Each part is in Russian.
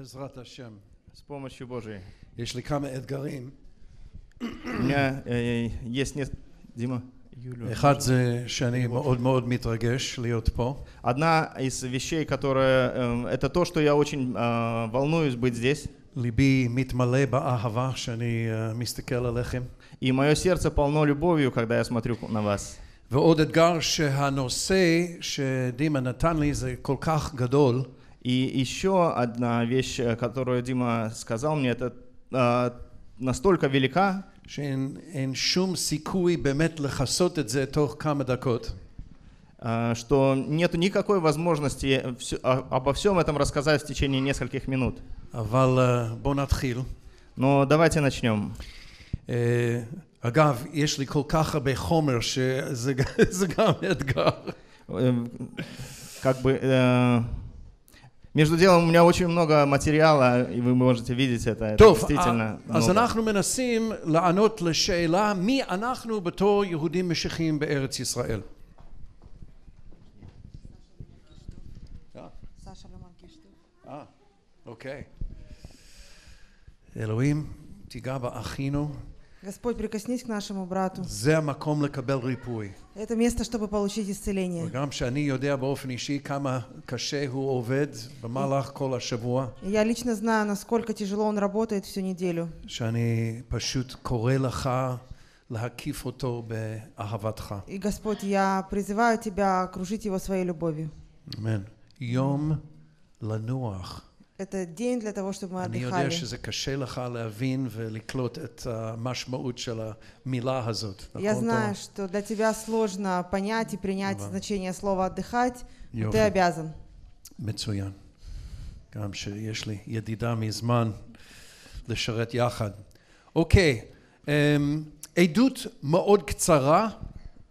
בעזרת השם. С помощью Божией. יש לי כמה אתגרים. есть нет... Дима? אחד זה שאני מאוד מאוד מתרגש להיות פה. Одна из вещей, которая... Это то, что я очень волнуюсь быть здесь. ליבי מתמלא באהבה שאני מסתכל עליכם. И мое сердце полно любовью, когда я смотрю на вас. ועוד אתגר שהנושא שדימה נתן לי זה כל כך גדול. И еще одна вещь, э, которую Дима сказал мне, это э, настолько велика, э, что нет никакой возможности а, обо всем этом рассказать в течение нескольких минут. Э, Но давайте начнем. אגב, יש לי כל כך הרבה חומר שזה גם אתגר. как бы, между делом у меня очень много материала, и вы можете видеть это, טוב, это действительно много. אנחנו מנסים לענות לשאלה מי אנחנו בתור יהודים בארץ ישראל. אלוהים, תיגע באחינו. Господь, прикоснись к нашему брату. Это место, чтобы получить исцеление. Я лично знаю, насколько тяжело он работает всю неделю. И Господь, я призываю тебя окружить его своей любовью. Амен. Йом лануах. את הדין для того, чтобы мы отдыхали. אני יודע שזה קשה לך להבין ולקלוט את המשמעות של המילה הזאת. נכון, Я знаю, что для тебя сложно понять и принять значение слова отдыхать, ты обязан. מצוין. גם שיש לי ידידה מזמן לשרת יחד. אוקיי, okay. אמ, um, עדות מאוד קצרה.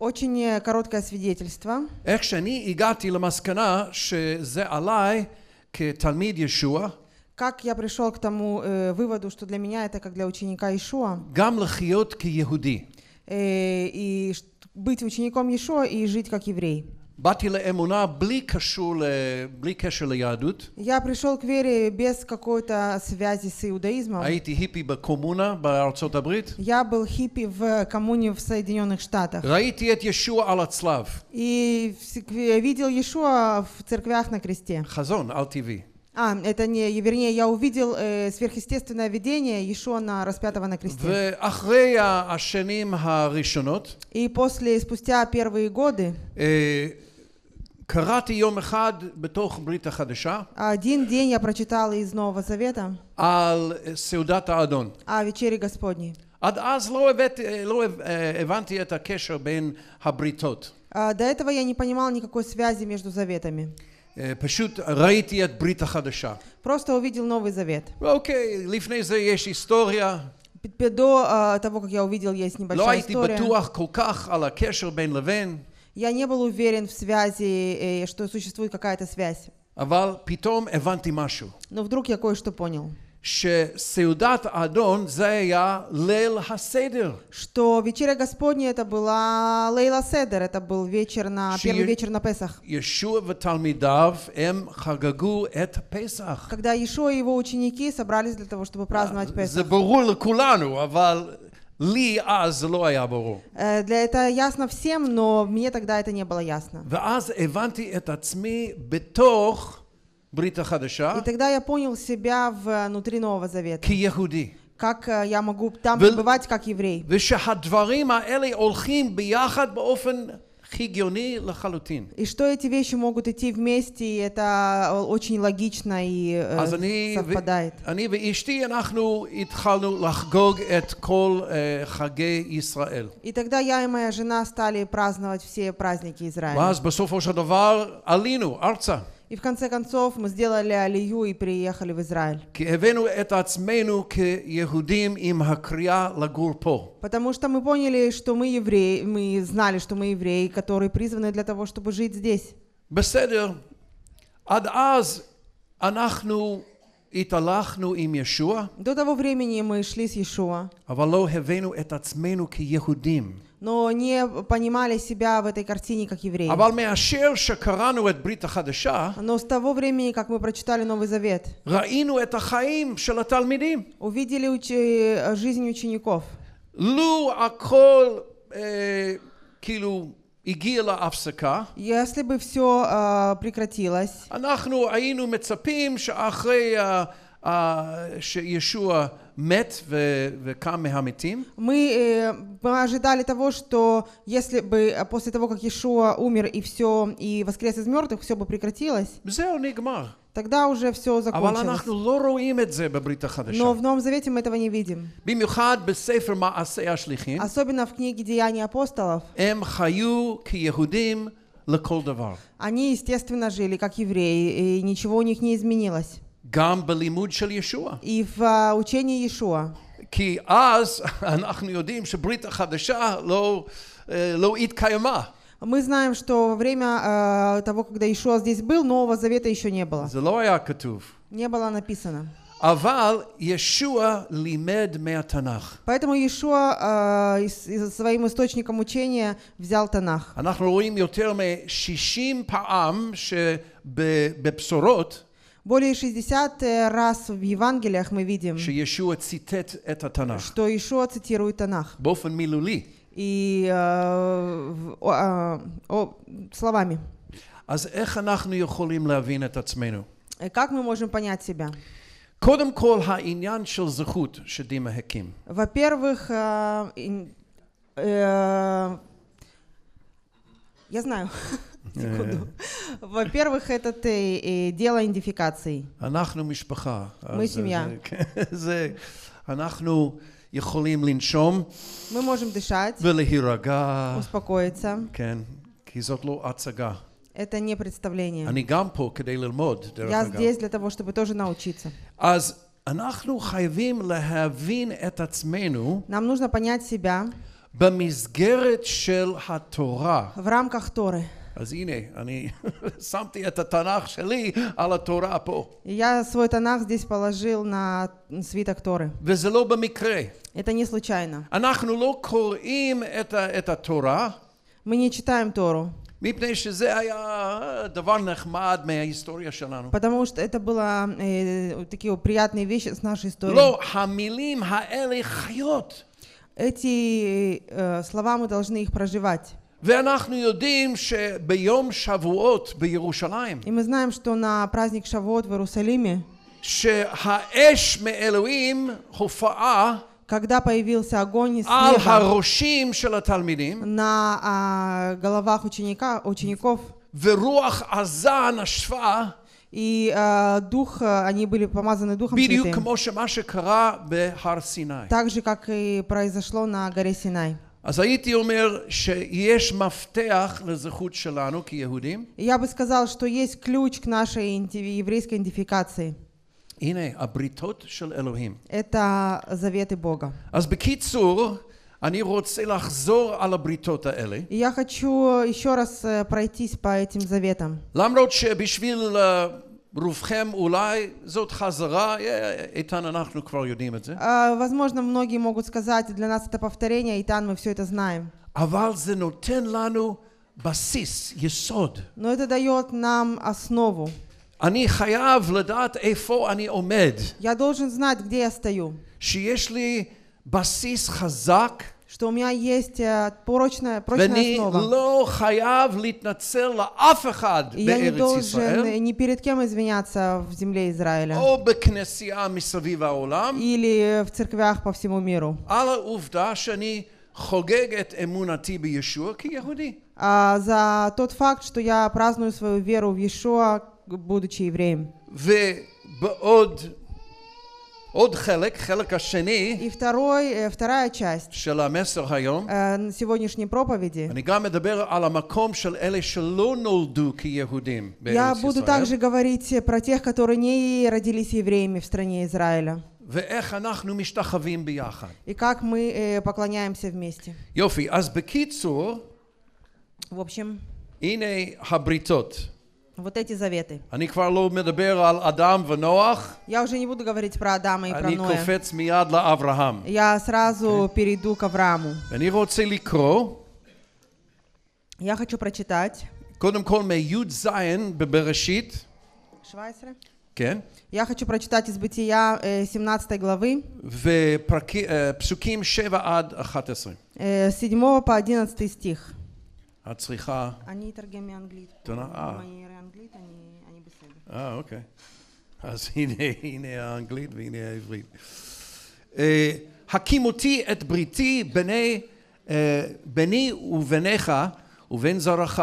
Очень э, короткое свидетельство. איך שאני הגעתי למסקנה שזה עליי к Талмид Иешуа, как я пришел к тому э, выводу, что для меня это как для ученика Ишуа. Гам לחיות ки Э, и быть учеником Ишуа и жить как еврей. Я пришел к вере без какой-то связи с иудаизмом. А я был хиппи в коммуне в Соединенных Штатах. И видел Иешуа в церквях на кресте. А, это не, вернее, я увидел э, сверхъестественное видение на распятого на кресте. И после, спустя первые годы, э, קראתי יום אחד בתוך ברית החדשה. Один день я прочитала из Нового Завета. על סעודת האדון. А вечере Господней. עד אז לא, הבנתי את הקשר בין הבריתות. До этого я не понимала никакой связи между заветами. פשוט ראיתי את ברית החדשה. Просто увидел Новый Завет. אוקיי, לפני זה יש היסטוריה. До а, того, как я увидел, есть небольшая история. לא я не был уверен в связи, э, что существует какая-то связь. Но вдруг я кое-что понял. Что вечеря Господня это была лейла седер, это был вечер на первый вечер на Песах. Когда Иешуа и его ученики собрались для того, чтобы а, праздновать Песах. לי אז זה לא היה ברור. это ясно всем, но мне тогда это не было ясно. ואז הבנתי את עצמי בתוך ברית החדשה. И тогда я понял себя внутри Нового Завета. כיהודי. как я могу там пребывать как еврей. ושהדברים האלה הולכים ביחד באופן И что эти вещи могут идти вместе, и это очень логично и совпадает. И тогда я и моя жена стали праздновать все праздники Израиля. ואז И в конце концов мы сделали алию и приехали в Израиль. Потому что мы поняли, что мы евреи, мы знали, что мы евреи, которые призваны для того, чтобы жить здесь. До того времени мы шли с Иешуа. А Но не понимали себя в этой картине как евреи. Но с того времени, как мы прочитали Новый Завет, увидели уч- жизнь учеников. הגיעה להפסקה. Если бы все а, прекратилось. אנחנו היינו מצפים שאחרי uh, uh, שישוע мет э, Мы ожидали того, что если бы а, после того, как Иешуа умер и все, и воскрес из мертвых, все бы прекратилось. Тогда уже все а закончилось. Но в Новом Завете мы этого не видим. Особенно в книге «Деяния апостолов». Эм Они, естественно, жили как евреи, и ничего у них не изменилось. И в а, учении Иешуа. כי אז אנחנו יודעים שברית החדשה לא, לא התקיימה. Мы знаем, что во время э, того, когда Ишуа здесь был, Нового Завета еще не было. Не было написано. אבל ישוע לימד מהתנ"ך. Поэтому Иешуа э, своим источником учения взял תנ"ך. אנחנו רואים יותר מ-60 פעם שבבשורות более 60 э, раз в Евангелиях мы видим, что Иешуа цитирует Танах. היא או словами. אז איך אנחנו יכולים להבין את עצמנו? Как мы можем понять себя? קודם כל העניין של זכות שדימה הקים. Во-первых, э, э, я знаю. Э. Во-первых, это дело идентификации. אנחנו משפחה. мы семья. אנחנו... יכולים לנשום. ולהירגע. כן, כי זאת לא הצגה. Это не представление. ללמוד, דרך Я אגב. здесь для того, чтобы тоже научиться. Нам нужно понять себя. В рамках Торы. אז הנה, אני שמתי את התנ"ך שלי על התורה פה. Я свой Танах здесь положил на свиток Торы. וזה לא במקרה. Это не случайно. אנחנו לא קוראים את, את התורה. Мы не читаем Тору. מפני שזה היה דבר נחמד מההיסטוריה שלנו. Потому что это было э, такие приятные вещи с нашей историей. לא, המילים האלה חיות. Эти э, слова мы должны их проживать. ואנחנו יודעים שביום שבועות בירושלים И мы знаем, что на праздник Шавуот в Иерусалиме שהאש מאלוהים הופעה когда появился огонь из неба на а, головах ученика, учеников, и а, дух, а, они были помазаны Духом Святым, так же, как и произошло на горе Синай. אז הייתי אומר שיש מפתח לזכות שלנו כיהודים. Я бы сказал, что есть ключ к нашей еврейской идентификации. הנה, הבריתות של אלוהים. Это заветы Бога. אז בקיצור, אני רוצה לחזור על הבריתות האלה. Я хочу еще раз пройтись по этим заветам. למרות שבשביל... Uh, רובכם אולי זאת חזרה, אה, איתן אנחנו כבר יודעים את זה. возможно, многие могут сказать, для нас это повторение, איתן мы все это знаем. אבל זה נותן לנו בסיס, יסוד. Но это дает нам основу. אני חייב לדעת איפה אני עומד. Я должен знать, где я стою. שיש לי בסיס חזק. что у меня есть э, порочная, прочная основа. я не должен ни перед кем извиняться в земле Израиля. Или в церквях по всему миру. חוגג а, за тот факт, что я праздную свою веру в Иешуа, будучи евреем. עוד חלק, חלק השני, второй, э, вторая часть של המסר היום, э, сегодняшней проповеди, אני גם מדבר על המקום של אלה שלא נולדו כיהודים בארץ ישראל. Я буду также говорить э, про тех, которые не родились евреями в стране Израиля. ואיך אנחנו משתחווים ביחד. И как мы поклоняемся вместе. יופי, אז בקיצור, в общем, הנה הבריתות. Вот эти заветы. Я уже не буду говорить про Адама и про Ноя. Я сразу okay. перейду к Аврааму. Я хочу прочитать. Я хочу прочитать из Бытия 17 э, главы. ופסוקים э, 7 э, по 11 стих. את צריכה... אני אתרגם מאנגלית. תנאה. אם אני אראה אנגלית, אני בסדר. אה, אוקיי. אז הנה, הנה האנגלית והנה העברית. אה, הקים אותי את בריתי בני, אה, בני ובניך ובין זרעך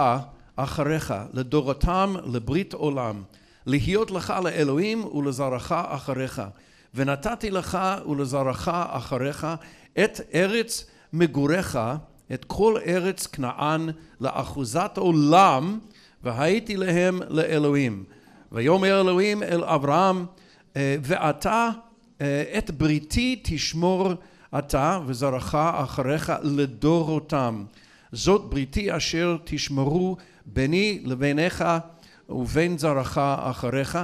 אחריך לדורתם לברית עולם להיות לך לאלוהים ולזרעך אחריך ונתתי לך ולזרעך אחריך את ארץ מגוריך את כל ארץ כנען לאחוזת עולם והייתי להם לאלוהים. ויאמר אלוהים אל אברהם אה, ואתה אה, את בריתי תשמור אתה וזרעך אחריך לדורותם. זאת בריתי אשר תשמרו ביני לביניך ובין זרעך אחריך,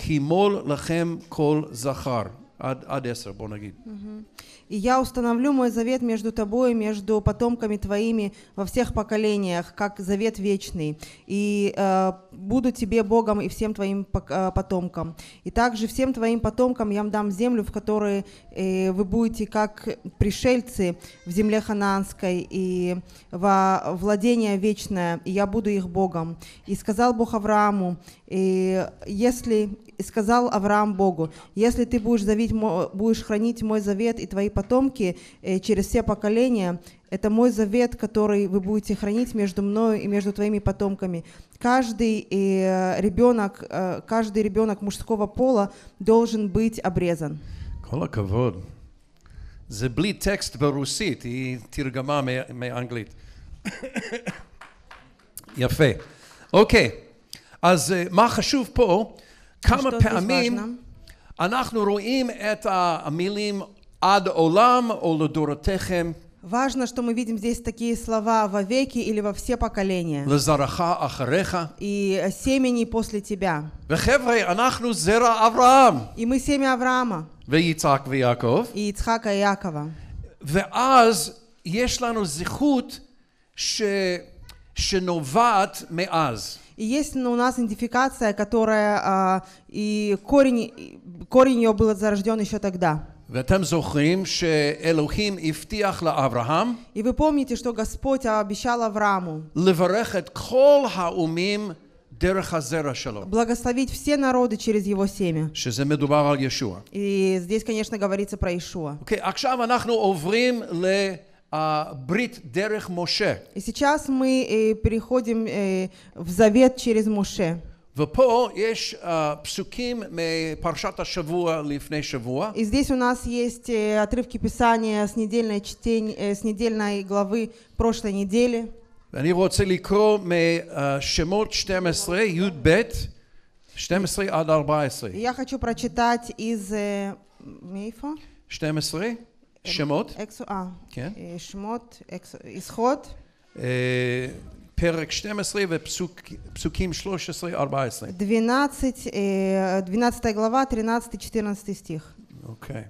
חימול לכם כל זכר. עד, עד עשר בוא נגיד. Mm-hmm. и я установлю мой завет между тобой и между потомками твоими во всех поколениях, как завет вечный, и э, буду тебе Богом и всем твоим э, потомкам. И также всем твоим потомкам я дам землю, в которой э, вы будете как пришельцы в земле хананской и во владение вечное, и я буду их Богом. И сказал Бог Аврааму, и если и сказал Авраам Богу, если ты будешь, завить, будешь хранить мой завет и твои потомки э, через все поколения. Это мой завет, который вы будете хранить между мной и между твоими потомками. Каждый э, ребенок, э, каждый ребенок мужского пола должен быть обрезан. текст בלי טקסט ברוסית, היא תרגמה מאנגלית. יפה. אוקיי, אז מה חשוב פה? כמה פעמים אנחנו רואים это амилим Ад олам оладуратехем. Важно, что мы видим здесь такие слова во веки или во все поколения. И семени после тебя. И мы семя Авраама. И Ицхака и Якова. ואז יש לנו זכות ש... שנובעת И есть у нас идентификация, которая а, и корень, корень ее был зарожден еще тогда. ואתם זוכרים שאלוהים הבטיח לאברהם И вы помните, что Господь обещал Аврааму לברך את כל האומים דרך הזרע שלו. благословить все народы через его семя. שזה מדובר על ישוע. И здесь, конечно, говорится про Иешуа. Okay, עכשיו אנחנו עוברים ל... ברית דרך משה. И сейчас мы переходим в завет через Моше. ופה יש פסוקים מפרשת השבוע לפני שבוע. И здесь у нас есть отрывки Писания с недельной, чтень... с недельной главы прошлой недели. ואני רוצה לקרוא משמות 12, י"ב, 12 עד 14. Я хочу прочитать из Мейфа. 12, שמות. שמות, исход. פרק 12 ופסוקים 13-14. 12, גלבה, 13-14 סטיח. אוקיי.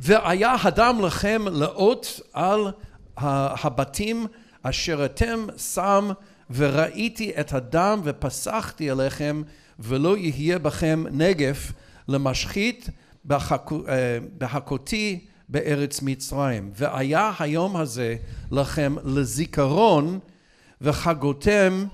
והיה הדם לכם לאות על הבתים אשר אתם שם וראיתי את הדם ופסחתי עליכם ולא יהיה בכם נגף למשחית אה, בהכותי בארץ מצרים. והיה היום הזה לכם לזיכרון וחגותם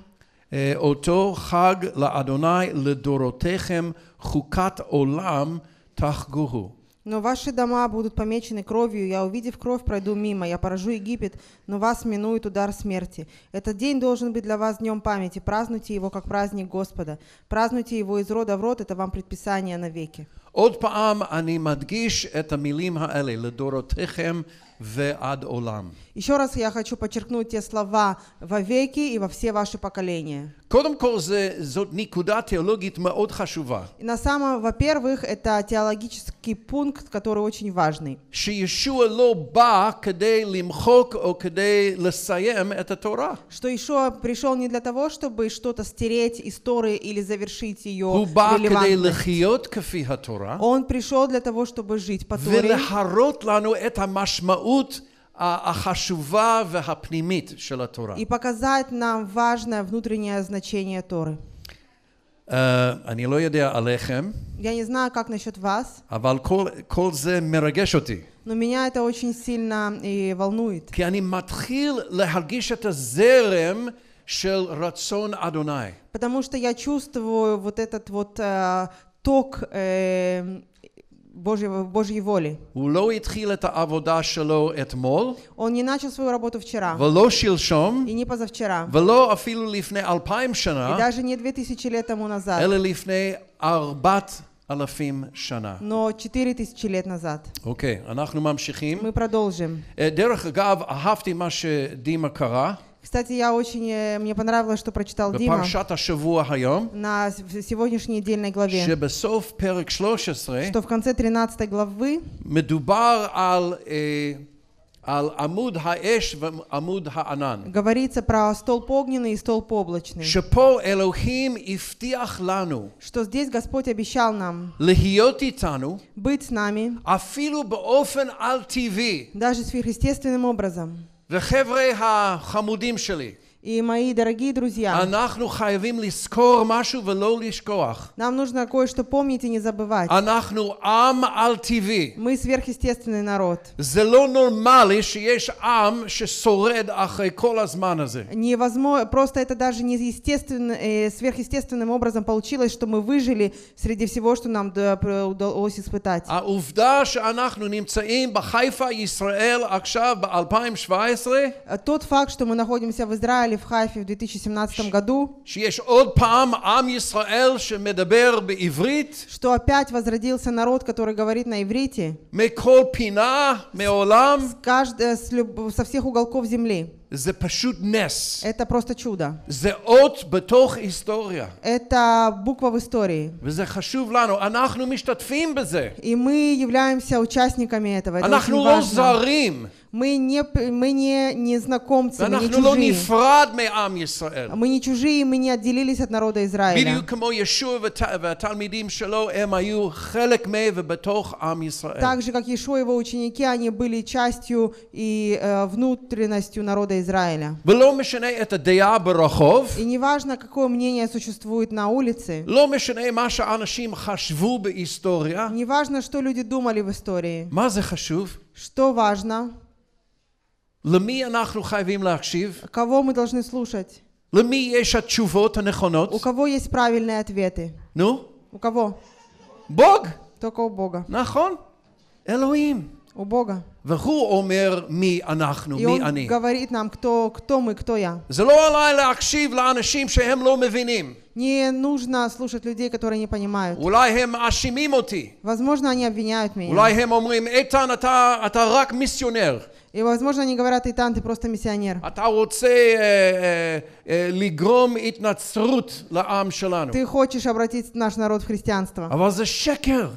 אותו חג לאדוני לדורותיכם חוקת עולם תחגוהו. Но ваши дома будут помечены кровью, я, увидев кровь, пройду мимо, я поражу Египет, но вас минует удар смерти. Этот день должен быть для вас днем памяти, празднуйте его как праздник Господа. Празднуйте его из рода в род, это вам предписание навеки. עוד פעם אני מדגיש את המילים האלה לדורותיכם ועד עולם. Еще раз я хочу подчеркнуть те слова во веки и во все ваши поколения. קודם כל זה, זאת נקודה תיאולוגית מאוד חשובה. На самом, во-первых, это теологический пункт, который очень важный. שישוע לא בא כדי למחוק או כדי לסיים את התורה. Что Иешуа пришел не для того, чтобы что-то стереть из или завершить ее הוא בא כדי לחיות כפי התורה. Torah. Он пришел для того, чтобы жить по Торе. А, а и показать нам важное внутреннее значение Торы. Э, я не знаю, как насчет вас. Но меня это очень сильно и волнует. Потому что я чувствую вот этот вот э, מתוק Божьей воли. הוא לא התחיל את העבודה שלו אתמול. Он не начал свою работу вчера. ולא שלשום. И не позавчера. ולא אפילו לפני אלפיים שנה. И даже не две тысячи лет тому назад. אלא לפני ארבעת אלפים שנה. Но четыре тысячи лет назад. אוקיי, okay, אנחנו ממשיכים. Мы продолжим. Э, דרך אגב, אהבתי מה שדימה קרא. Кстати, я очень, э, мне понравилось, что прочитал Дима היום, на сегодняшней недельной главе, что в конце 13 главы על עמוד האש ועמוד הענן. Говорится про столб огненный и столб облачный. שפה אלוהים הבטיח לנו. Что здесь Господь обещал нам. להיות איתנו. Быть с нами. אפילו באופן על-טבעי. Даже сверхъестественным образом. וחבר'ה החמודים שלי И мои дорогие друзья, нам нужно кое-что помнить и не забывать. Мы сверхъестественный народ. Невозможно, просто это даже не естественно, э, сверхъестественным образом получилось, что мы выжили среди всего, что нам удалось испытать. А Тот факт, что мы находимся в Израиле собрали в Хайфе в 2017 году, что опять возродился народ, который говорит на иврите, э, со всех уголков земли. Это просто чудо. Это буква в истории. И мы являемся участниками этого. Это אנחנו לא мы не, мы не, не знакомцы, мы не чужие. мы не чужие, мы не отделились от народа Израиля. Так же, как Иешуа и его ученики, они были частью и э, внутренностью народа Израиля. И не важно, какое мнение существует на улице. Не важно, что люди думали в истории. Что важно? למי אנחנו חייבים להקשיב? Кого мы должны слушать? למי יש התשובות הנכונות? У кого есть правильные ответы? נו? У кого? בוג. Только у Бога. נכון. אלוהים. У Бога. והוא אומר מי אנחנו, מי אני. יום говорит нам, кто, кто מי, кто я. זה לא עליי להקשיב לאנשים שהם לא מבינים. Не нужно слушать людей, которые не понимают. אולי הם מאשימים אותי. Возможно, они обвиняют меня. אולי הם אומרים, איתן, אתה, אתה רק מיסיונר. И, возможно, они говорят, Итан, ты просто миссионер. А ты хочешь обратить наш народ в христианство. А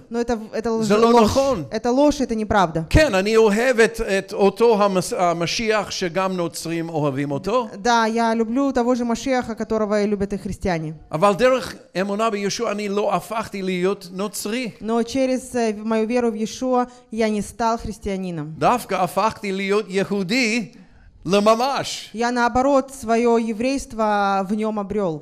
но это, это ложь. Это ложь, это неправда. А, да, я люблю того же Машиаха, которого и любят и христиане. Но через э, мою веру в Иешуа я не стал христианином. להיות יהודי לממש. Я наоборот свое еврейство в нем обрел.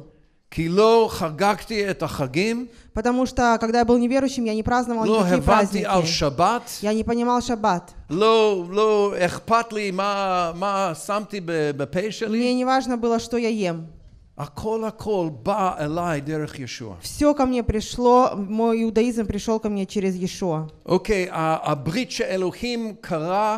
כי לא חגגתי את החגים. Потому что, когда я был неверующим, я не праздновал לא никакие праздники. על שבת, я не понимал шаббат. לא, לא אכפת לי מה, מה שמתי בפה שלי. Мне не важно было, что я ем. הכל הכל בא אליי דרך ישוע. Все ко мне пришло, мой иудаизм пришел ко мне через Иешуа. Окей, okay, הברית שאלוהים קרא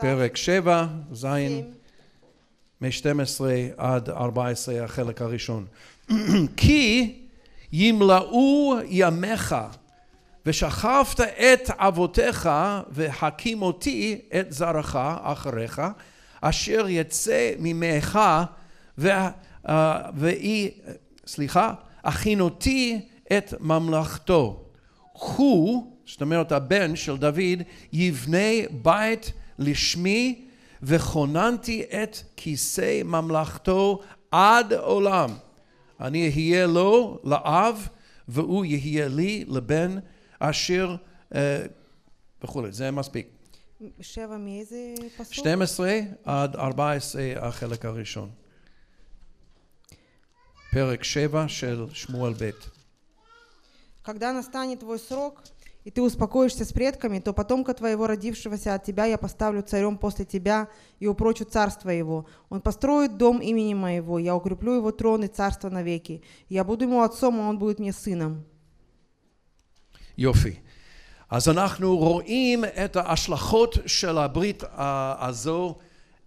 פרק 7, ז', מ-12 עד 14 החלק הראשון. כי ימלאו ימיך ושכבת את אבותיך והקים אותי את זרעך אחריך אשר יצא ממך ואי, אה, סליחה, הכין אותי את ממלכתו. הוא, זאת אומרת הבן של דוד, יבנה בית לשמי וכוננתי את כיסא ממלכתו עד עולם. אני אהיה לו לאב והוא יהיה לי לבן אשר אה, וכולי. זה מספיק. שבע מאיזה פסוק? 12 עד 14 החלק הראשון. פרק שבע של שמואל ב'. Когда настанет твой срок, и ты успокоишься с предками, то потомка твоего, родившегося от тебя, я поставлю царем после тебя и упрочу царство его. Он построит дом имени моего, я укреплю его трон и царство навеки. Я буду ему отцом, а он будет мне сыном». Йофи, אז אנחנו רואים את ההשלכות של הברית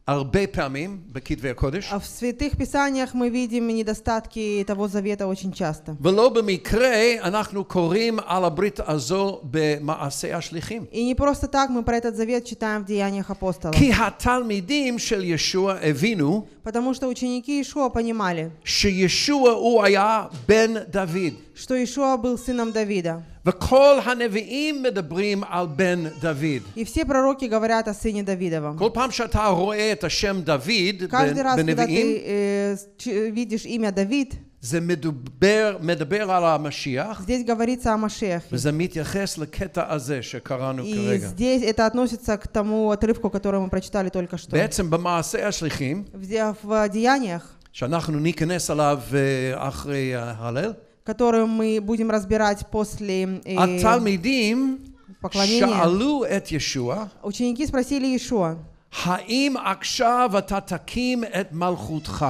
הרבה פעמים בכתבי הקודש. В святых писаниях мы видим недостатки того завета очень часто. ולא במקרה אנחנו קוראים על הברית הזו במעשי השליחים. И не просто так мы про этот завет читаем в Деяниях апостолов. כי התלמידים של ישוע הבינו Потому что ученики Ишуа понимали, שישוע הוא היה בן דוד. что Ишуа был сыном Давида. וכל הנביאים מדברים על בן דוד. И все пророки говорят о сыне Давидовом. כל פעם שאתה רואה את השם דוד Каждый раз, когда ты э, видишь имя Давид, זה מדבר, מדבר על המשיח. Здесь говорится о Машиахе. וזה מתייחס לקטע הזה שקראנו и כרגע. здесь это относится к тому отрывку, который мы прочитали только что. בעצם במעשה השליחים. в деяниях. שאנחנו ניכנס עליו אחרי ההלל. которую мы будем разбирать после э, Аталмидим поклонения. Ученики спросили Иешуа. האם עכשיו אתה תקים את מלכותך?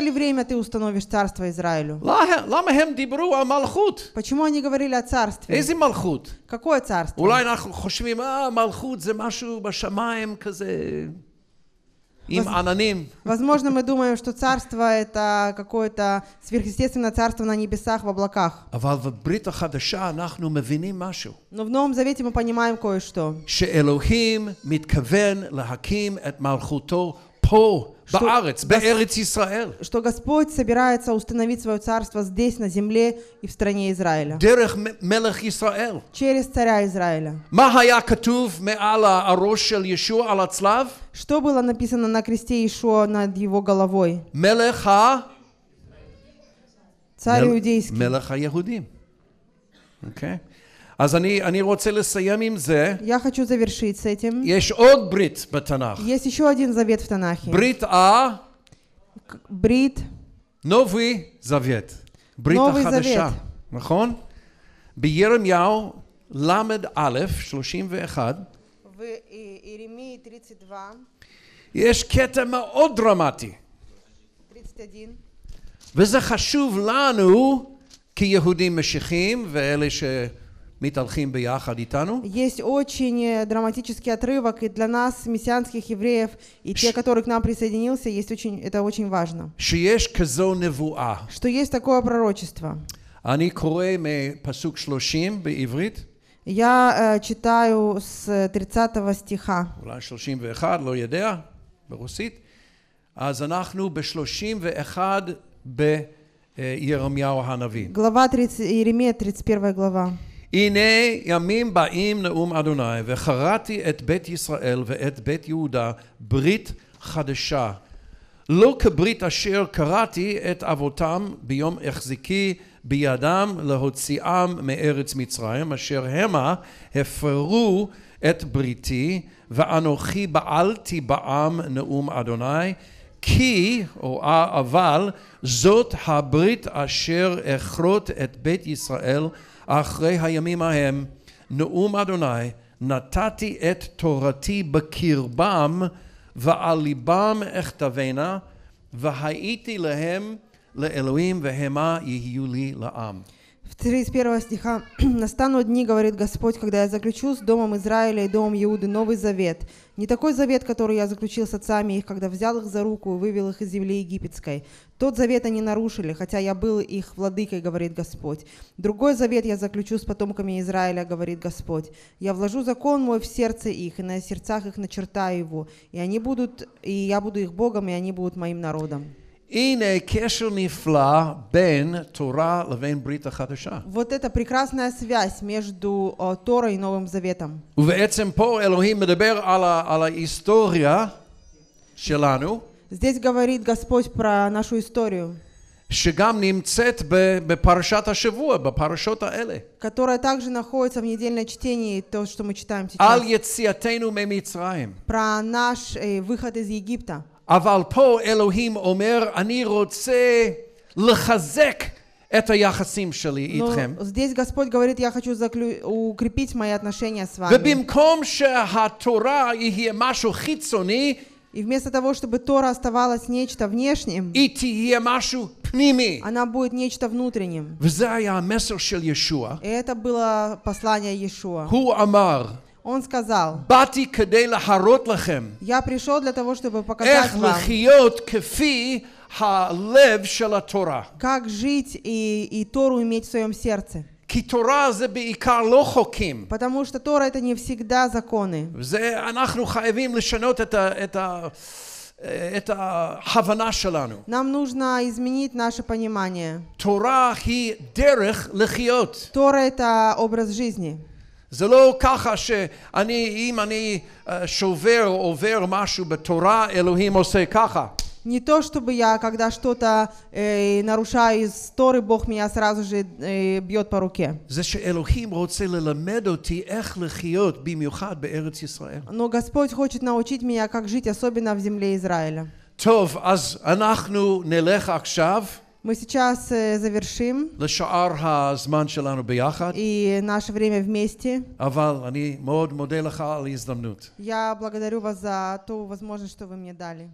ли время ты установишь царство Израилю? למה הם דיברו על מלכות? почему они говорили о царстве? איזה מלכות? какое царство? אולי אנחנו חושבים, אה, מלכות זה משהו בשמיים כזה... им Воз... аноним. Возможно, мы думаем, что царство — это какое-то сверхъестественное царство на небесах, в облаках. Но в Новом Завете мы понимаем кое-что. שאלוהים מתכוון להקים את מלכותו פה, Баарец, Баарец Исраэль. Что Господь собирается установить свое царство здесь, на земле и в стране Израиля. Через царя Израиля. Что было написано на кресте Иешуа над его головой? Мелеха. Царь иудейский. Мелеха Яхудим. Okay. אז אני, אני רוצה לסיים עם זה. Я хочу завершить с этим. יש עוד ברית בתנ"ך. יש еще один завет в תנ״כי. ברית א... ברית... נובי זווית. ברית החדשה. נכון? בירמיהו ל"א, 31. וירמי 32. יש קטע מאוד דרמטי. 31. וזה חשוב לנו כיהודים משיחיים ואלה ש... מתהלכים Есть очень драматический отрывок, и для нас, мессианских евреев, и те, которые к нам присоединился, есть очень, это очень важно. Что есть такое пророчество. Я читаю с 30 стиха. Глава 30, 31 глава. הנה ימים באים נאום אדוני וחרתי את בית ישראל ואת בית יהודה ברית חדשה לא כברית אשר קראתי את אבותם ביום החזיקי בידם להוציאם מארץ מצרים אשר המה הפרו את בריתי ואנוכי בעלתי בעם נאום אדוני כי או אבל זאת הברית אשר אכרות את בית ישראל אחרי הימים ההם, נאום אדוני, נתתי את תורתי בקרבם, ועל ליבם אכתבנה, והייתי להם לאלוהים, והמה יהיו לי לעם. В 31 стиха «Настанут дни, говорит Господь, когда я заключу с Домом Израиля и Домом Иуды новый завет, не такой завет, который я заключил с отцами их, когда взял их за руку и вывел их из земли египетской. Тот завет они нарушили, хотя я был их владыкой, говорит Господь. Другой завет я заключу с потомками Израиля, говорит Господь. Я вложу закон мой в сердце их, и на сердцах их начертаю его, и они будут, и я буду их Богом, и они будут моим народом». Вот это прекрасная связь между uh, Торой и Новым Заветом. Здесь говорит Господь про нашу историю. שגם נמצאת בפרשת השבוע, בפרשות האלה. которая также находится в недельном чтении, то, что мы читаем сейчас. על יציאתנו ממצרים. про наш э, выход из Египта. אבל פה אלוהים אומר, אני רוצה לחזק את היחסים שלי איתכם. говорит, я хочу заклю... укрепить мои отношения с вами. ובמקום שהתורה יהיה משהו חיצוני, и вместо того, чтобы Тора оставалась нечто внешним, она будет нечто внутренним. И это было послание Иешуа. Он сказал, «Я пришел для того, чтобы показать вам, как жить и, и Тору иметь в своем сердце». потому что Тора это не всегда законы. Э, Нам нужно изменить наше понимание. Тора это образ жизни. זה לא ככה שאני, אם אני שובר או עובר משהו בתורה, אלוהים עושה ככה. Не то, чтобы я, когда что-то э, нарушаю из Торы, Бог меня сразу же э, бьет по руке. Но Господь хочет научить меня, как жить, особенно в земле Израиля. טוב, אז אנחנו נלך עכשיו. Мы сейчас э, завершим. И наше время вместе. Я благодарю вас за ту возможность, что вы мне дали.